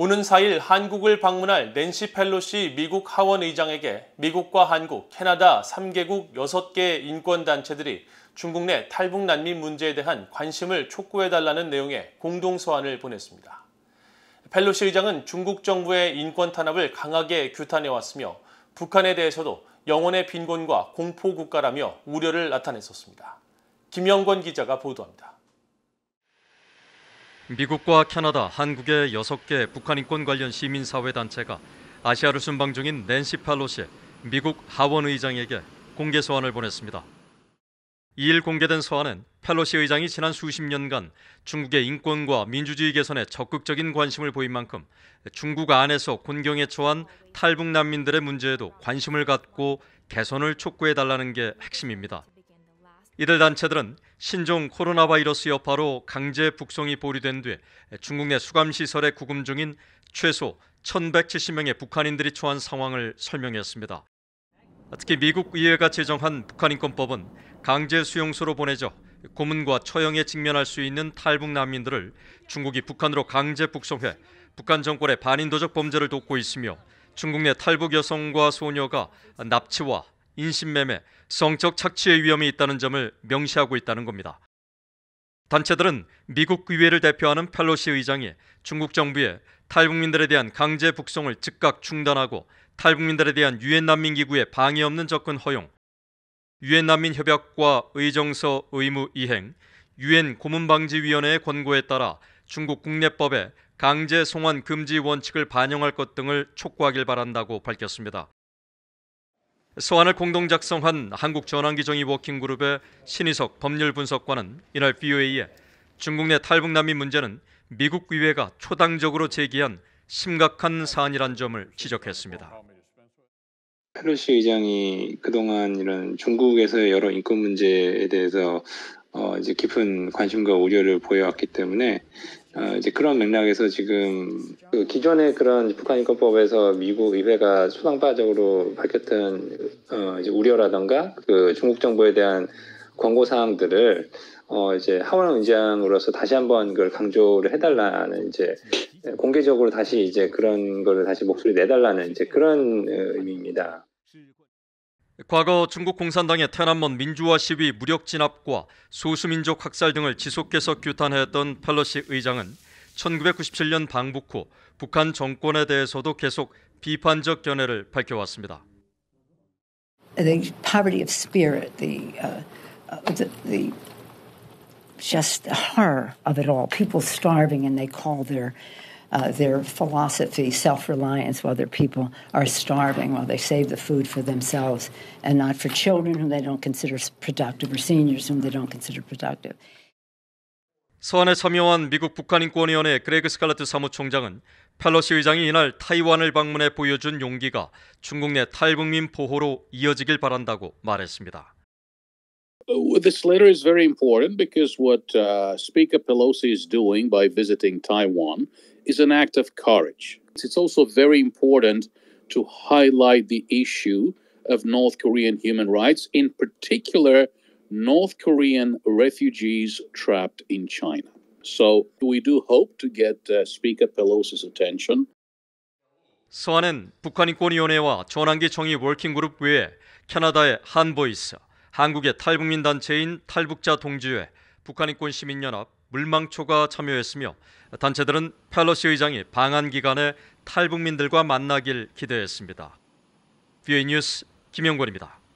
오는 4일 한국을 방문할 낸시 펠로시 미국 하원 의장에게 미국과 한국, 캐나다 3개국 6개 인권단체들이 중국 내 탈북 난민 문제에 대한 관심을 촉구해달라는 내용의 공동서한을 보냈습니다. 펠로시 의장은 중국 정부의 인권 탄압을 강하게 규탄해왔으며 북한에 대해서도 영혼의 빈곤과 공포국가라며 우려를 나타냈었습니다. 김영권 기자가 보도합니다. 미국과 캐나다, 한국의 6개 북한 인권 관련 시민사회 단체가 아시아를 순방 중인 낸시 팔로시 미국 하원 의장에게 공개 서한을 보냈습니다. 이일 공개된 서한은 팔로시 의장이 지난 수십 년간 중국의 인권과 민주주의 개선에 적극적인 관심을 보인 만큼 중국 안에서 곤경에 처한 탈북 난민들의 문제에도 관심을 갖고 개선을 촉구해 달라는 게 핵심입니다. 이들 단체들은 신종 코로나 바이러스 여파로 강제 북송이 보류된 뒤 중국 내 수감 시설에 구금 중인 최소 1,170명의 북한인들이 처한 상황을 설명했습니다. 특히 미국 의회가 제정한 북한인권법은 강제 수용소로 보내져 고문과 처형에 직면할 수 있는 탈북 난민들을 중국이 북한으로 강제 북송해 북한 정권의 반인도적 범죄를 돕고 있으며 중국 내 탈북 여성과 소녀가 납치와 인신매매, 성적 착취의 위험이 있다는 점을 명시하고 있다는 겁니다. 단체들은 미국 의회를 대표하는 펠로시 의장이 중국 정부의 탈북민들에 대한 강제 북송을 즉각 중단하고 탈북민들에 대한 유엔 난민 기구의 방해 없는 접근 허용, 유엔 난민 협약과 의정서 의무 이행, 유엔 고문 방지 위원회의 권고에 따라 중국 국내법에 강제 송환 금지 원칙을 반영할 것 등을 촉구하길 바란다고 밝혔습니다. 소환을 공동 작성한 한국 전환기 정의 워킹 그룹의 신희석 법률 분석관은 이날 BOA에 중국 내 탈북 난민 문제는 미국 의회가 초당적으로 제기한 심각한 사안이란 점을 지적했습니다. 페로시 의장이 그동안 이런 중국에서의 여러 인권 문제에 대해서 어, 이제 깊은 관심과 우려를 보여왔기 때문에 어, 이제 그런 맥락에서 지금 그 기존의 그런 북한 인권법에서 미국 의회가 수상파적으로 밝혔던 어, 이제 우려라던가 그 중국 정부에 대한 권고 사항들을 어 이제 하원 의장으로서 다시 한번 그걸 강조를 해달라는 이제 공개적으로 다시 이제 그런 거를 다시 목소리 내달라는 이제 그런 어, 의미입니다. 과거 중국 공산당의 태난먼 민주화 시위 무력 진압과 소수민족 학살 등을 지속해서 규탄했던 팔러시 의장은 1997년 방북 후 북한 정권에 대해서도 계속 비판적 견해를 밝혀왔습니다. I think poverty of spirit, the, uh, the, the just the horror of it all, people starving and they call their uh, their philosophy, self reliance, while their people are starving, while they save the food for themselves and not for children whom they don't consider productive or seniors whom they don't consider productive. 서한에 참여한 미국 북한인권위원회 그레그 스칼라트 사무총장은 펠로시 의장이 이날 타이완을 방문해 보여준 용기가 중국 내 탈북민 보호로 이어지길 바란다고 말했습니다. This letter is very important because what uh, Speaker Pelosi is doing by visiting Taiwan is an act of courage. It's also very important to highlight the issue of North Korean human rights, in particular, North Korean refugees trapped in China. So we do hope to get uh, Speaker Pelosi's attention. 서한은 북한 인권위원회와 전환기 정의 워킹그룹 외에 캐나다의 한보이스, 한국의 탈북민 단체인 탈북자 동지회, 북한 인권 시민연합, 물망초가 참여했으며 단체들은 펠로시 의장이 방한 기간에 탈북민들과 만나길 기대했습니다. 뷰이 뉴스 김영권입니다.